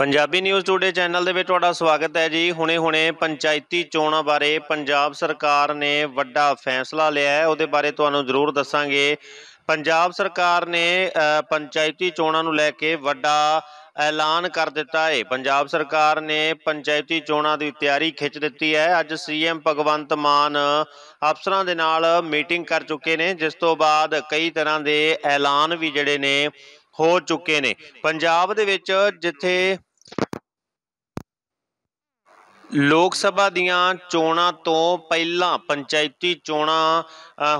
Punjabi news today channel ਦੇ ਵਿੱਚ ਤੁਹਾਡਾ ਸਵਾਗਤ ਹੈ ਜੀ ਹੁਣੇ-ਹੁਣੇ ਪੰਚਾਇਤੀ ਚੋਣਾਂ ਬਾਰੇ ਪੰਜਾਬ ਸਰਕਾਰ ਨੇ ਵੱਡਾ ਫੈਸਲਾ ਲਿਆ ਹੈ ਉਹਦੇ ਬਾਰੇ ਤੁਹਾਨੂੰ ਜ਼ਰੂਰ ਦੱਸਾਂਗੇ ਪੰਜਾਬ ਸਰਕਾਰ ਨੇ ਪੰਚਾਇਤੀ ਚੋਣਾਂ ਨੂੰ ਲੈ ਕੇ ਵੱਡਾ ਐਲਾਨ ਕਰ ਦਿੱਤਾ ਹੈ ਪੰਜਾਬ ਸਰਕਾਰ ਨੇ ਪੰਚਾਇਤੀ ਚੋਣਾਂ ਦੀ ਤਿਆਰੀ ਖਿੱਚ ਦਿੱਤੀ ਹੈ ਅੱਜ ਸੀਐਮ ਭਗਵੰਤ ਮਾਨ ਅਫਸਰਾਂ ਦੇ ਨਾਲ ਮੀਟਿੰਗ ਕਰ ਚੁੱਕੇ ਨੇ ਜਿਸ ਤੋਂ ਬਾਅਦ ਕਈ ਤਰ੍ਹਾਂ ਦੇ ਐਲਾਨ ਵੀ ਜਿਹੜੇ ਨੇ ਹੋ ਚੁੱਕੇ ਨੇ ਪੰਜਾਬ ਦੇ ਵਿੱਚ ਜਿੱਥੇ ਲੋਕ ਸਭਾ ਦੀਆਂ ਚੋਣਾਂ ਤੋਂ ਪਹਿਲਾਂ ਪੰਚਾਇਤੀ ਚੋਣਾਂ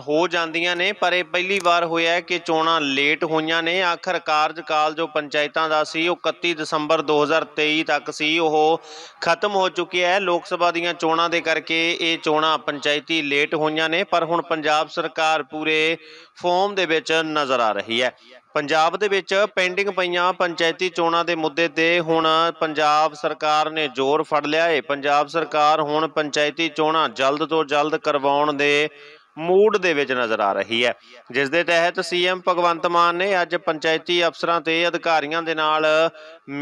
ਹੋ ਜਾਂਦੀਆਂ ਨੇ ਪਰ ਇਹ ਪਹਿਲੀ ਵਾਰ ਹੋਇਆ ਹੈ ਕਿ ਚੋਣਾਂ ਲੇਟ ਹੋਈਆਂ ਨੇ ਆਖਰ ਕਾਰਜਕਾਲ ਜੋ ਪੰਚਾਇਤਾਂ ਦਾ ਸੀ ਉਹ 31 ਦਸੰਬਰ 2023 ਤੱਕ ਸੀ ਉਹ ਖਤਮ ਹੋ ਚੁੱਕਿਆ ਹੈ ਲੋਕ ਸਭਾ ਦੀਆਂ ਚੋਣਾਂ ਦੇ ਕਰਕੇ ਇਹ ਚੋਣਾਂ ਪੰਚਾਇਤੀ ਲੇਟ ਹੋਈਆਂ ਨੇ ਪਰ ਹੁਣ ਪੰਜਾਬ ਸਰਕਾਰ ਪੂਰੇ ਫੋਮ ਦੇ ਵਿੱਚ ਨਜ਼ਰ ਆ ਰਹੀ ਹੈ ਪੰਜਾਬ ਦੇ ਵਿੱਚ ਪੈਂਡਿੰਗ ਪਈਆਂ ਪੰਚਾਇਤੀ ਚੋਣਾਂ ਦੇ ਮੁੱਦੇ ਤੇ ਹੁਣ ਪੰਜਾਬ ਸਰਕਾਰ ਨੇ ਜ਼ੋਰ ਫੜ ਲਿਆ ਹੈ ਪੰਜਾਬ ਸਰਕਾਰ ਹੁਣ ਪੰਚਾਇਤੀ ਚੋਣਾਂ ਜਲਦ ਤੋਂ ਜਲਦ ਕਰਵਾਉਣ ਦੇ ਮੂਡ ਦੇ ਵਿੱਚ ਨਜ਼ਰ ਆ ਰਹੀ ਹੈ ਜਿਸ ਦੇ ਤਹਿਤ ਸੀਐਮ ਭਗਵੰਤ ਮਾਨ ਨੇ ਅੱਜ ਪੰਚਾਇਤੀ ਅਫਸਰਾਂ ਤੇ ਅਧਿਕਾਰੀਆਂ ਦੇ ਨਾਲ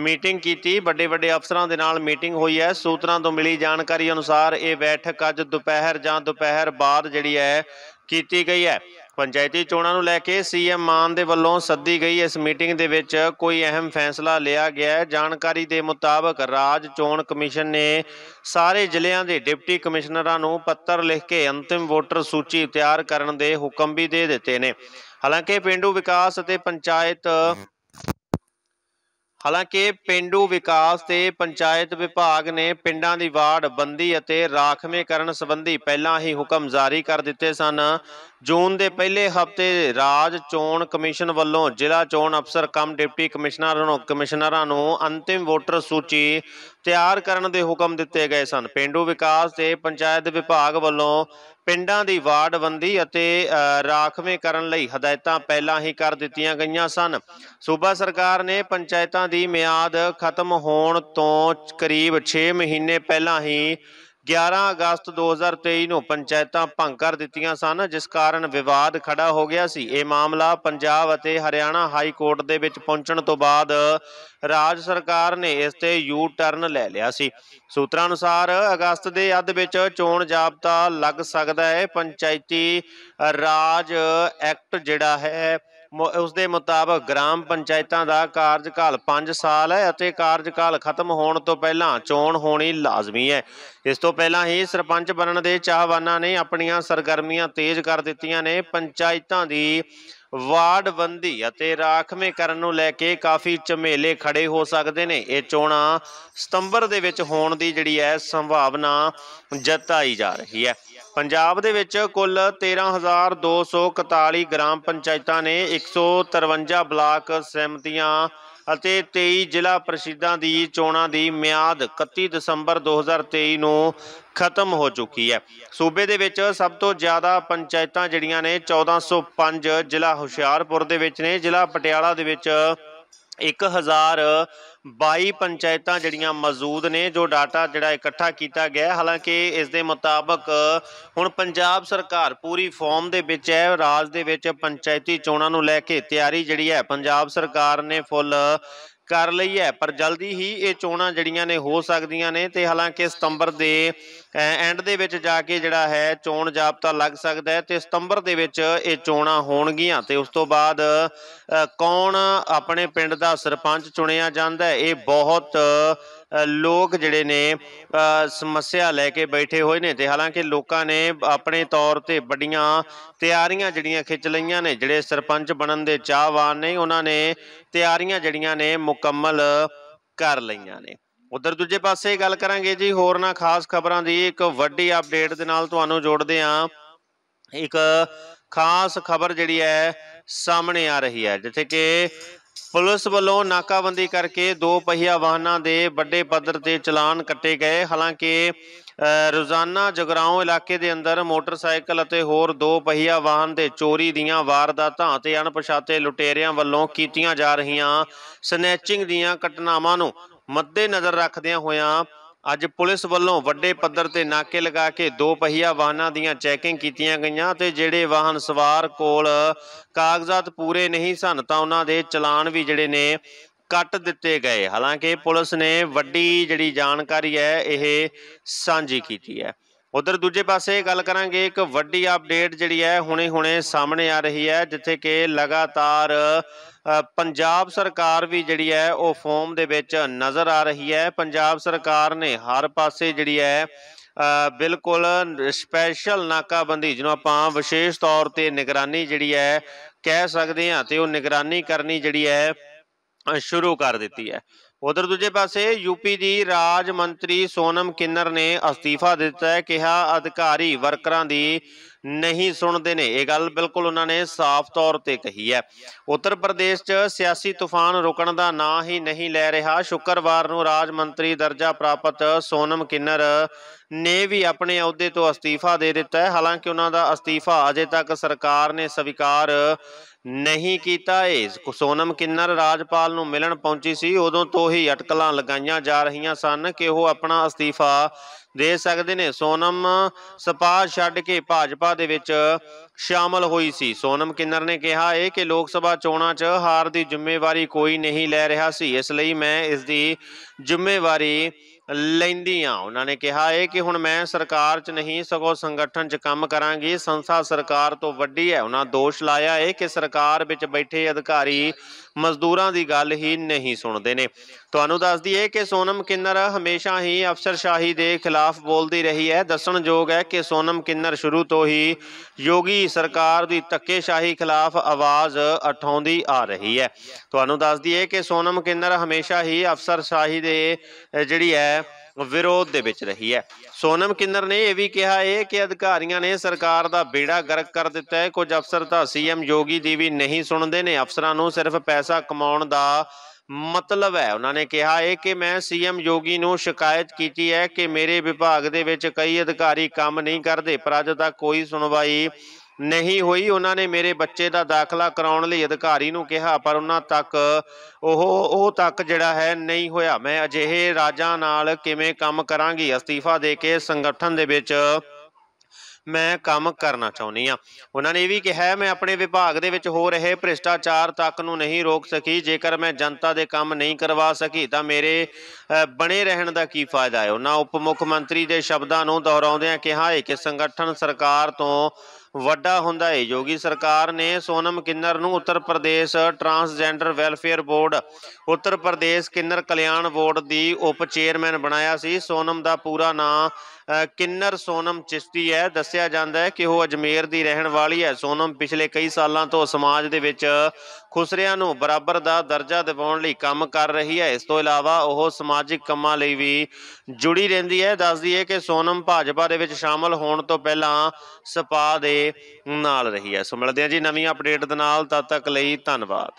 ਮੀਟਿੰਗ ਕੀਤੀ ਵੱਡੇ ਵੱਡੇ ਅਫਸਰਾਂ ਦੇ ਨਾਲ ਮੀਟਿੰਗ ਹੋਈ ਹੈ ਸੂਤਰਾਂ ਤੋਂ ਮਿਲੀ ਜਾਣਕਾਰੀ ਅਨੁਸਾਰ ਇਹ ਬੈਠਕ ਅੱਜ ਦੁਪਹਿਰ ਜਾਂ ਦੁਪਹਿਰ ਬਾਅਦ ਜਿਹੜੀ ਹੈ ਕੀਤੀ ਗਈ ਹੈ ਪੰਚਾਇਤੀ ਚੋਣਾਂ ਨੂੰ ਲੈ ਕੇ ਸੀਐਮ ਮਾਨ ਦੇ ਵੱਲੋਂ ਸੱਦੀ ਗਈ ਇਸ ਮੀਟਿੰਗ ਦੇ ਵਿੱਚ ਕੋਈ ਅਹਿਮ ਫੈਸਲਾ ਲਿਆ ਗਿਆ ਹੈ ਜਾਣਕਾਰੀ ਦੇ ਮੁਤਾਬਕ ਰਾਜ ਚੋਣ ਕਮਿਸ਼ਨ ਨੇ ਸਾਰੇ ਜ਼ਿਲ੍ਹਿਆਂ ਦੇ ਡਿਪਟੀ ਕਮਿਸ਼ਨਰਾਂ ਨੂੰ ਪੱਤਰ ਲਿਖ ਕੇ ਅੰਤਿਮ ਵੋਟਰ ਸੂਚੀ ਤਿਆਰ ਕਰਨ ਦੇ ਹੁਕਮ ਵੀ ਦੇ ਦਿੱਤੇ ਨੇ ਹਾਲਾਂਕਿ ਪਿੰਡੂ ਵਿਕਾਸ ਅਤੇ ਪੰਚਾਇਤ ਹਾਲਾਂਕਿ ਪਿੰਡੂ ਵਿਕਾਸ ਤੇ ਪੰਚਾਇਤ ਵਿਭਾਗ ਨੇ ਪਿੰਡਾਂ ਦੀ ਵਾਰਡ ਬੰਦੀ ਅਤੇ ਰਾਖਵੇਂਕਰਨ ਸੰਬੰਧੀ ਪਹਿਲਾਂ ਹੀ ਹੁਕਮ ਜਾਰੀ ਕਰ ਦਿੱਤੇ ਸਨ ਜੂਨ ਦੇ ਪਹਿਲੇ ਹਫਤੇ ਰਾਜ ਚੋਣ ਕਮਿਸ਼ਨ ਵੱਲੋਂ ਜ਼ਿਲ੍ਹਾ ਚੋਣ ਅਫਸਰ ਕਮ ਡਿਪਟੀ ਕਮਿਸ਼ਨਰ ਨੂੰ ਕਮਿਸ਼ਨਰਾਂ ਨੂੰ ਅੰਤਿਮ ਵੋਟਰ ਸੂਚੀ ਤਿਆਰ ਕਰਨ ਦੇ ਹੁਕਮ ਦਿੱਤੇ ਗਏ ਸਨ ਪਿੰਡੂ ਵਿਕਾਸ ਤੇ ਪੰਚਾਇਤ ਵਿਭਾਗ ਵੱਲੋਂ ਪਿੰਡਾਂ ਦੀ ਵਾਰਡਬੰਦੀ ਅਤੇ ਰਾਖਵੇਂ ਕਰਨ ਲਈ ਹਦਾਇਤਾਂ ਪਹਿਲਾਂ ਹੀ ਕਰ ਦਿੱਤੀਆਂ ਗਈਆਂ ਸਨ ਸੂਬਾ ਸਰਕਾਰ ਨੇ ਪੰਚਾਇਤਾਂ ਦੀ ਮਿਆਦ ਖਤਮ ਹੋਣ ਤੋਂ ਕਰੀਬ 6 ਮਹੀਨੇ ਪਹਿਲਾਂ ਹੀ 11 ਅਗਸਤ 2023 ਨੂੰ ਪੰਚਾਇਤਾਂ ਭੰਗ ਕਰ ਦਿੱਤੀਆਂ ਸਨ ਜਿਸ ਕਾਰਨ ਵਿਵਾਦ ਖੜਾ ਹੋ ਗਿਆ ਸੀ ਇਹ ਮਾਮਲਾ ਪੰਜਾਬ ਅਤੇ ਹਰਿਆਣਾ ਹਾਈ ਕੋਰਟ ਦੇ ਵਿੱਚ ਪਹੁੰਚਣ ਤੋਂ ਬਾਅਦ ਰਾਜ ਸਰਕਾਰ ਨੇ ਇਸ ਤੇ ਯੂ ਟਰਨ ਲੈ ਲਿਆ ਸੀ ਸੂਤਰਾਂ ਅਨੁਸਾਰ ਅਗਸਤ ਦੇ ਅੱਧ ਵਿੱਚ ਚੋਣ ਜਾਬਤਾ ਲੱਗ ਸਕਦਾ ਹੈ ਪੰਚਾਇਤੀ ਰਾਜ ਐਕਟ ਜਿਹੜਾ ਹੈ ਉਸ ਦੇ ਮੁਤਾਬਕ ਗ੍ਰਾਮ ਪੰਚਾਇਤਾਂ ਦਾ ਕਾਰਜਕਾਲ 5 ਸਾਲ ਹੈ ਅਤੇ ਕਾਰਜਕਾਲ ਖਤਮ ਹੋਣ ਤੋਂ ਪਹਿਲਾਂ ਚੋਣ ਹੋਣੀ ਲਾਜ਼ਮੀ ਹੈ ਇਸ ਤੋਂ ਪਹਿਲਾਂ ਹੀ ਸਰਪੰਚ ਬਣਨ ਦੇ ਚਾਹਵਾਨਾਂ ਨੇ ਆਪਣੀਆਂ ਸਰਗਰਮੀਆਂ ਤੇਜ਼ ਕਰ ਦਿੱਤੀਆਂ ਨੇ ਪੰਚਾਇਤਾਂ ਦੀ ਵਾਰਡਬੰਦੀ ਅਤੇ ਰਾਖਵੇਂ ਕਰਨ ਨੂੰ ਲੈ ਕੇ ਕਾਫੀ ਝਮੇਲੇ ਖੜੇ ਹੋ ਸਕਦੇ ਨੇ ਇਹ ਚੋਣਾਂ ਸਤੰਬਰ ਦੇ ਵਿੱਚ ਹੋਣ ਦੀ ਜਿਹੜੀ ਹੈ ਸੰਭਾਵਨਾ ਜਤਾਈ ਜਾ ਰਹੀ ਹੈ ਪੰਜਾਬ ਦੇ ਵਿੱਚ ਕੁੱਲ 13241 ਗ੍ਰਾਮ ਪੰਚਾਇਤਾਂ ਨੇ 153 ਬਲਾਕ ਸਹਿਮਤੀਆਂ ਅਤੇ 23 ਜ਼ਿਲ੍ਹਾ ਪ੍ਰਸ਼ੀਦਾਂ ਦੀ ਚੋਣਾਂ ਦੀ ਮਿਆਦ 31 ਦਸੰਬਰ 2023 ਨੂੰ ਖਤਮ ਹੋ ਚੁੱਕੀ ਹੈ ਸੂਬੇ ਦੇ ਵਿੱਚ ਸਭ ਤੋਂ ਜ਼ਿਆਦਾ ਪੰਚਾਇਤਾਂ ਜਿਹੜੀਆਂ ਨੇ 1405 ਜ਼ਿਲ੍ਹਾ ਹੁਸ਼ਿਆਰਪੁਰ ਦੇ ਵਿੱਚ ਨੇ ਜ਼ਿਲ੍ਹਾ ਪਟਿਆਲਾ ਦੇ ਵਿੱਚ 1022 ਪੰਚਾਇਤਾਂ ਜਿਹੜੀਆਂ ਮੌਜੂਦ ਨੇ ਜੋ ਡਾਟਾ ਜਿਹੜਾ ਇਕੱਠਾ ਕੀਤਾ ਗਿਆ ਹਾਲਾਂਕਿ ਇਸ ਦੇ ਮੁਤਾਬਕ ਹੁਣ ਪੰਜਾਬ ਸਰਕਾਰ ਪੂਰੀ ਫਾਰਮ ਦੇ ਵਿੱਚ ਹੈ ਰਾਜ ਦੇ ਵਿੱਚ ਪੰਚਾਇਤੀ ਚੋਣਾਂ ਨੂੰ ਲੈ ਕੇ ਤਿਆਰੀ ਜਿਹੜੀ ਹੈ ਪੰਜਾਬ ਸਰਕਾਰ ਨੇ ਫੁੱਲ ਕਰ ਲਈ ਹੈ ਪਰ ਜਲਦੀ ਹੀ ਇਹ ਚੋਣਾਂ ਜਿਹੜੀਆਂ ਨੇ ਹੋ ਸਕਦੀਆਂ ਨੇ ਤੇ ਹਾਲਾਂਕਿ ਸਤੰਬਰ ਦੇ ਐਂਡ ਦੇ ਵਿੱਚ ਜਾ ਕੇ ਜਿਹੜਾ ਹੈ ਚੋਣ ਜਾਬਤਾ ਲੱਗ ਸਕਦਾ ਹੈ ਤੇ ਸਤੰਬਰ ਦੇ ਵਿੱਚ ਇਹ ਚੋਣਾਂ ਹੋਣਗੀਆਂ ਤੇ ਉਸ ਤੋਂ ਬਾਅਦ ਕੌਣ ਆਪਣੇ ਪਿੰਡ ਦਾ ਸਰਪੰਚ ਚੁਣਿਆ ਜਾਂਦਾ ਇਹ ਬਹੁਤ ਲੋਕ ਜਿਹੜੇ ਨੇ ਸਮੱਸਿਆ ਲੈ ਕੇ ਬੈਠੇ ਹੋਏ ਨੇ ਤੇ ਹਾਲਾਂਕਿ ਲੋਕਾਂ ਨੇ ਆਪਣੇ ਤੌਰ ਤੇ ਵੱਡੀਆਂ ਤਿਆਰੀਆਂ ਜਿਹੜੀਆਂ ਖਿੱਚ ਲਈਆਂ ਨੇ ਜਿਹੜੇ ਸਰਪੰਚ ਬਣਨ ਦੇ ਚਾਹਵਾਨ ਨੇ ਉਹਨਾਂ ਨੇ ਤਿਆਰੀਆਂ ਜਿਹੜੀਆਂ ਨੇ ਮੁਕੰਮਲ ਕਰ ਲਈਆਂ ਨੇ ਉਧਰ ਦੂਜੇ ਪਾਸੇ ਗੱਲ ਕਰਾਂਗੇ ਜੀ ਹੋਰ ਨਾ ਖਾਸ ਖਬਰਾਂ ਦੀ ਇੱਕ ਵੱਡੀ ਅਪਡੇਟ ਦੇ ਨਾਲ ਤੁਹਾਨੂੰ ਜੋੜਦੇ ਆਂ ਇੱਕ ਖਾਸ ਖਬਰ ਜਿਹੜੀ ਹੈ ਸਾਹਮਣੇ ਆ ਰਹੀ ਹੈ ਜਿੱਥੇ ਕਿ ਪੁਲਿਸ ਵੱਲੋਂ ਨਾਕਾਬੰਦੀ ਕਰਕੇ ਦੋ ਪਹੀਆ ਵਾਹਨਾਂ ਦੇ ਵੱਡੇ ਪੱਧਰ ਤੇ ਚਲਾਨ ਕੱਟੇ ਗਏ ਹਾਲਾਂਕਿ ਰੋਜ਼ਾਨਾ ਜਗਰਾਉਂ ਇਲਾਕੇ ਦੇ ਅੰਦਰ ਮੋਟਰਸਾਈਕਲ ਅਤੇ ਹੋਰ ਦੋ ਪਹੀਆ ਵਾਹਨ ਦੇ ਚੋਰੀ ਦੀਆਂ ਵਾਰਦਾਤਾਂ ਤੇ ਅਣਪਛਾਤੇ ਲੁਟੇਰਿਆਂ ਵੱਲੋਂ ਕੀਤੀਆਂ ਜਾ ਰਹੀਆਂ ਸਨੈਚਿੰਗ ਦੀਆਂ ਘਟਨਾਵਾਂ ਨੂੰ ਮੱਦੇਨਜ਼ਰ ਰੱਖਦਿਆਂ ਹੋਇਆਂ ਅੱਜ ਪੁਲਿਸ ਵੱਲੋਂ ਵੱਡੇ ਪੱਧਰ ਤੇ ਨਾਕੇ ਲਗਾ ਕੇ ਦੋ ਪਹੀਆ ਵਾਹਨਾਂ ਦੀਆਂ ਚੈਕਿੰਗ ਕੀਤੀਆਂ ਗਈਆਂ ਤੇ ਜਿਹੜੇ ਵਾਹਨ ਸਵਾਰ ਕੋਲ ਕਾਗਜ਼ਾਤ ਪੂਰੇ ਨਹੀਂ ਸਨ ਤਾਂ ਉਹਨਾਂ ਦੇ ਚਲਾਨ ਵੀ ਜਿਹੜੇ ਨੇ ਕੱਟ ਦਿੱਤੇ ਗਏ ਹਾਲਾਂਕਿ ਪੁਲਿਸ ਨੇ ਵੱਡੀ ਜਿਹੜੀ ਜਾਣਕਾਰੀ ਹੈ ਇਹ ਸਾਂਝੀ ਕੀਤੀ ਹੈ ਉਧਰ ਦੂਜੇ ਪਾਸੇ ਗੱਲ ਕਰਾਂਗੇ ਇੱਕ ਵੱਡੀ ਅਪਡੇਟ ਜਿਹੜੀ ਹੈ ਹੁਣੇ-ਹੁਣੇ ਸਾਹਮਣੇ ਆ ਰਹੀ ਹੈ ਜਿੱਥੇ ਕਿ ਲਗਾਤਾਰ ਪੰਜਾਬ ਸਰਕਾਰ ਵੀ ਜਿਹੜੀ ਹੈ ਉਹ ਫੋਮ ਦੇ ਵਿੱਚ ਨਜ਼ਰ ਆ ਰਹੀ ਹੈ ਪੰਜਾਬ ਸਰਕਾਰ ਨੇ ਹਰ ਪਾਸੇ ਜਿਹੜੀ ਹੈ ਬਿਲਕੁਲ ਸਪੈਸ਼ਲ ਨਾਕਾਬੰਦੀ ਜਿਹਨੂੰ ਆਪਾਂ ਵਿਸ਼ੇਸ਼ ਤੌਰ ਤੇ ਨਿਗਰਾਨੀ ਜਿਹੜੀ ਹੈ ਕਹਿ ਸਕਦੇ ਹਾਂ ਤੇ ਉਹ ਨਿਗਰਾਨੀ ਕਰਨੀ ਜਿਹੜੀ ਹੈ ਸ਼ੁਰੂ ਕਰ ਦਿੱਤੀ ਹੈ ਉਧਰ ਦੂਜੇ ਪਾਸੇ ਯੂਪੀ ਦੀ ਰਾਜ ਮੰਤਰੀ ਸੋਨਮ ਕਿੰਨਰ ਨੇ ਅਸਤੀਫਾ ਦਿੱਤਾ ਹੈ ਕਿਹਾ ਅਧਿਕਾਰੀ ਵਰਕਰਾਂ ਦੀ ਨਹੀਂ ਸੁਣਦੇ ਨੇ ਇਹ ਗੱਲ ਬਿਲਕੁਲ ਉਹਨਾਂ ਨੇ ਸਾਫ਼ ਤੌਰ ਤੇ ਕਹੀ ਹੈ ਉੱਤਰ ਪ੍ਰਦੇਸ਼ 'ਚ ਸਿਆਸੀ ਤੂਫਾਨ ਰੁਕਣ ਦਾ ਨਾਂ ਹੀ ਨਹੀਂ ਲੈ ਰਿਹਾ ਸ਼ੁੱਕਰਵਾਰ ਨੂੰ ਰਾਜ ਮੰਤਰੀ ਦਰਜਾ ਪ੍ਰਾਪਤ ਸੋਨਮ ਕਿੰਨਰ ਨੇ ਵੀ ਆਪਣੇ ਅਹੁਦੇ ਤੋਂ ਅਸਤੀਫਾ ਦੇ ਦਿੱਤਾ ਹੈ ਹਾਲਾਂਕਿ ਉਹਨਾਂ ਦਾ ਅਸਤੀਫਾ ਅਜੇ ਤੱਕ ਸਰਕਾਰ ਨੇ ਸਵੀਕਾਰ ਨਹੀਂ ਕੀਤਾ ਹੈ ਸੋਨਮ ਕਿੰਨਰ ਰਾਜਪਾਲ ਨੂੰ ਮਿਲਣ ਪਹੁੰਚੀ ਸੀ ਉਦੋਂ ਤੋਂ ਹੀ ਅਟਕਲਾਂ ਲਗਾਈਆਂ ਜਾ ਰਹੀਆਂ ਸਨ ਕਿ ਉਹ ਆਪਣਾ ਅਸਤੀਫਾ ਦੇ ਸਕਦੇ ਨੇ ਸੋਨਮ ਸਪਾ ਛੱਡ ਕੇ ਭਾਜਪਾ ਦੇ ਵਿੱਚ ਸ਼ਾਮਲ ਹੋਈ ਸੀ ਸੋਨਮ ਕਿੰਨਰ ਨੇ ਕਿਹਾ ਇਹ ਕਿ ਲੋਕ ਸਭਾ ਚੋਣਾਂ 'ਚ ਹਾਰ ਦੀ ਜ਼ਿੰਮੇਵਾਰੀ ਕੋਈ ਨਹੀਂ ਲੈ ਰਿਹਾ ਸੀ ਇਸ ਲਈ ਮੈਂ ਇਸ ਦੀ ਜ਼ਿੰਮੇਵਾਰੀ ਲੈਂਦੀਆਂ ਉਹਨਾਂ ਨੇ ਕਿਹਾ ਇਹ ਕਿ ਹੁਣ ਮੈਂ ਸਰਕਾਰ 'ਚ ਨਹੀਂ ਸਗੋਂ ਸੰਗਠਨ 'ਚ ਕੰਮ ਕਰਾਂਗੀ ਸੰਸਾ ਸਰਕਾਰ ਤੋਂ ਵੱਡੀ ਹੈ ਉਹਨਾਂ ਦੋਸ਼ ਲਾਇਆ ਹੈ ਕਿ ਸਰਕਾਰ ਵਿੱਚ ਬੈਠੇ ਅਧਿਕਾਰੀ ਮਜ਼ਦੂਰਾਂ ਦੀ ਗੱਲ ਹੀ ਨਹੀਂ ਸੁਣਦੇ ਨੇ ਤੁਹਾਨੂੰ ਦੱਸ ਦਈਏ ਕਿ ਸੋਨਮ ਕਿੰਨਰ ਹਮੇਸ਼ਾ ਹੀ ਅਫਸਰਸ਼ਾਹੀ ਦੇ ਖਿਲਾਫ ਬੋਲਦੀ ਰਹੀ ਹੈ ਦੱਸਣਯੋਗ ਹੈ ਕਿ ਸੋਨਮ ਕਿੰਨਰ ਸ਼ੁਰੂ ਤੋਂ ਹੀ ਯੋਗੀ ਸਰਕਾਰ ਦੀ ਤੱਕੇਸ਼ਾਹੀ ਖਿਲਾਫ ਆਵਾਜ਼ ਉਠਾਉਂਦੀ ਆ ਰਹੀ ਹੈ ਤੁਹਾਨੂੰ ਦੱਸ ਦਈਏ ਕਿ ਸੋਨਮ ਕਿੰਨਰ ਹਮੇਸ਼ਾ ਹੀ ਅਫਸਰਸ਼ਾਹੀ ਦੇ ਜਿਹੜੀ ਹੈ ਵਿਰੋਧ ਦੇ ਵਿੱਚ ਰਹੀ ਹੈ ਸੋਨਮ ਕਿੰਨਰ ਨੇ ਇਹ ਵੀ ਕਿਹਾ ਹੈ ਕਿ ਅਧਿਕਾਰੀਆਂ ਨੇ ਸਰਕਾਰ ਦਾ ਬੇੜਾ ਗਰਕ ਕਰ ਦਿੱਤਾ ਹੈ ਕੁਝ ਅਫਸਰ ਤਾਂ ਸੀਐਮ ਯੋਗੀ ਦੀ ਵੀ ਨਹੀਂ ਸੁਣਦੇ ਨੇ ਅਫਸਰਾਂ ਨੂੰ ਸਿਰਫ ਪੈਸਾ ਕਮਾਉਣ ਦਾ ਮਤਲਬ ਹੈ ਉਹਨਾਂ ਨੇ ਕਿਹਾ ਹੈ ਕਿ ਮੈਂ ਸੀਐਮ ਯੋਗੀ ਨੂੰ ਸ਼ਿਕਾਇਤ ਕੀਤੀ ਹੈ ਕਿ ਮੇਰੇ ਵਿਭਾਗ ਦੇ ਵਿੱਚ ਕਈ ਅਧਿਕਾਰੀ ਕੰਮ ਨਹੀਂ ਕਰਦੇ ਪਰ ਅਜੇ ਤੱਕ ਕੋਈ ਸੁਣਵਾਈ ਨਹੀਂ ਹੋਈ ਉਹਨਾਂ ਨੇ ਮੇਰੇ ਬੱਚੇ ਦਾ ਦਾਖਲਾ ਕਰਾਉਣ ਲਈ ਅਧਿਕਾਰੀ ਨੂੰ ਕਿਹਾ ਪਰ ਉਹਨਾਂ ਤੱਕ ਉਹ ਉਹ ਤੱਕ ਜਿਹੜਾ ਹੈ ਨਹੀਂ ਹੋਇਆ ਮੈਂ ਅਜਿਹੇ ਰਾਜਾਂ ਨਾਲ ਕਿਵੇਂ ਕੰਮ ਕਰਾਂਗੀ ਅਸਤੀਫਾ ਦੇ ਕੇ ਸੰਗਠਨ ਦੇ ਵਿੱਚ ਮੈਂ ਕੰਮ ਕਰਨਾ ਚਾਹੁੰਦੀ ਆ ਉਹਨਾਂ ਨੇ ਇਹ ਵੀ ਕਿਹਾ ਮੈਂ ਆਪਣੇ ਵਿਭਾਗ ਦੇ ਵਿੱਚ ਹੋ ਰਹੇ ਭ੍ਰਿਸ਼ਟਾਚਾਰ ਤੱਕ ਨੂੰ ਨਹੀਂ ਰੋਕ ਸਕੀ ਜੇਕਰ ਮੈਂ ਜਨਤਾ ਦੇ ਕੰਮ ਨਹੀਂ ਕਰਵਾ ਸਕੀ ਤਾਂ ਮੇਰੇ ਬਣੇ ਰਹਿਣ ਦਾ ਕੀ ਫਾਇਦਾ ਹੈ ਉਹਨਾਂ ਉਪ ਮੁੱਖ ਮੰਤਰੀ ਦੇ ਸ਼ਬਦਾਂ ਨੂੰ ਦੁਹਰਾਉਂਦਿਆਂ ਕਿਹਾ ਹੈ ਕਿ ਸੰਗਠਨ ਸਰਕਾਰ ਤੋਂ ਵੱਡਾ ਹੁੰਦਾ ਹੈ ਜੋਗੀ ਸਰਕਾਰ ਨੇ ਸੋਨਮ ਕਿੰਨਰ ਨੂੰ ਉੱਤਰ Pradesh transgender welfare board Uttar Pradesh ਕਿੰਨਰ ਕਲਿਆਣ ਬੋਰਡ ਦੀ ਉਪ ਚੇਅਰਮੈਨ ਬਣਾਇਆ ਸੀ ਸੋਨਮ ਦਾ ਪੂਰਾ ਨਾਮ ਕਿੰਨਰ ਸੋਨਮ ਚਿਸ਼ਤੀ ਹੈ ਦੱਸਿਆ ਜਾਂਦਾ ਹੈ ਕਿ ਉਹ ਅਜਮੇਰ ਦੀ ਰਹਿਣ ਵਾਲੀ ਹੈ ਸੋਨਮ ਪਿਛਲੇ ਕਈ ਸਾਲਾਂ ਤੋਂ ਸਮਾਜ ਦੇ ਵਿੱਚ ਖੁਸਰਿਆਂ ਨੂੰ ਬਰਾਬਰ ਦਾ ਦਰਜਾ ਦਿਵਾਉਣ ਲਈ ਕੰਮ ਕਰ ਰਹੀ ਹੈ ਇਸ ਤੋਂ ਇਲਾਵਾ ਉਹ ਸਮਾਜਿਕ ਕੰਮਾਂ ਲਈ ਵੀ ਜੁੜੀ ਰਹਿੰਦੀ ਹੈ ਦੱਸਦੀ ਹੈ ਕਿ ਸੋਨਮ ਭਾਜਪਾ ਦੇ ਵਿੱਚ ਸ਼ਾਮਲ ਹੋਣ ਤੋਂ ਪਹਿਲਾਂ ਸਪਾ ਦੇ ਨਾਲ ਰਹੀ ਹੈ ਸੋ ਮਿਲਦੇ ਹਾਂ ਜੀ ਨਵੀਂ ਅਪਡੇਟ ਦੇ ਨਾਲ ਤਦ ਤੱਕ ਲਈ ਧੰਨਵਾਦ